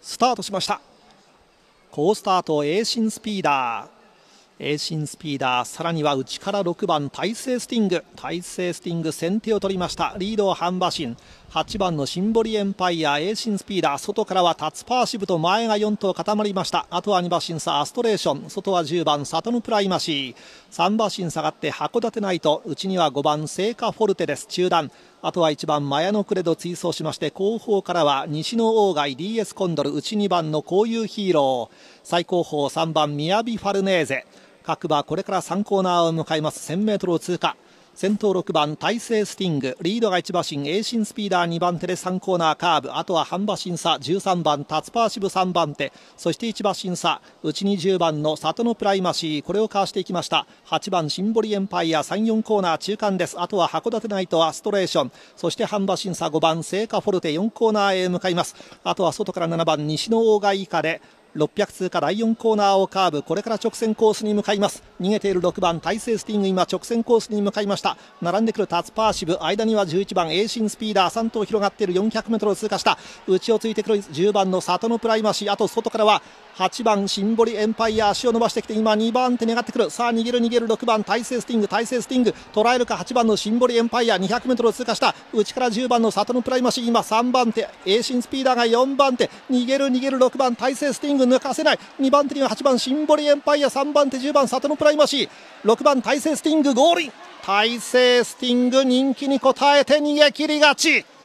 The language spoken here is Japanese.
スタートしました好スタートエーシンスピーダーエーシンスピーダーさらには内から6番大勢スティング大勢スティング先手を取りましたリードを半馬身8番のシンボリエンパイア、エーシンスピーダー、外からはタツパーシブと前が4頭固まりました。あとは2馬身差、アストレーション、外は10番、サトヌプライマシー、3馬身下がって函館ナイト、内には5番、セイカフォルテです。中段。あとは1番、マヤノクレド追走しまして、後方からは西の王外 DS コンドル、内2番の交友ヒーロー、最後方3番、ミヤビファルネーゼ。各馬、これから3コーナーを迎えます。1000メートルを通過。先頭6番大勢スティングリードが1馬身シ進スピーダー2番手で3コーナーカーブあとは半馬身差13番タツパーシブ3番手そして1馬身差内に10番の里のプライマシーこれをかわしていきました8番シンボリエンパイア34コーナー中間ですあとは函館ナイトアストレーションそして半馬身差5番聖火フォルテ4コーナーへ向かいますあとは外から7番西の大が以下で600通過第4コーナーをカーブこれから直線コースに向かいます逃げている6番大勢スティング今直線コースに向かいました並んでくるタツパーシブ間には11番エイシンスピーダー3頭広がっている 400m を通過した内をついてくる10番の里のプライマシーあと外からは8番シンボリエンパイア足を伸ばしてきて今2番手狙ってくるさあ逃げる逃げる6番大勢スティング大勢スティング捉えるか8番のシンボリエンパイア 200m を通過した内から10番の里のプライマシー今3番手エイシンスピーダーが4番手逃げる逃げる6番大勢スティング抜かせない2番手には8番シンボリエンパイア3番手10番里のプライマシー6番大勢スティングゴールイン大勢スティング人気に応えて逃げ切り勝ち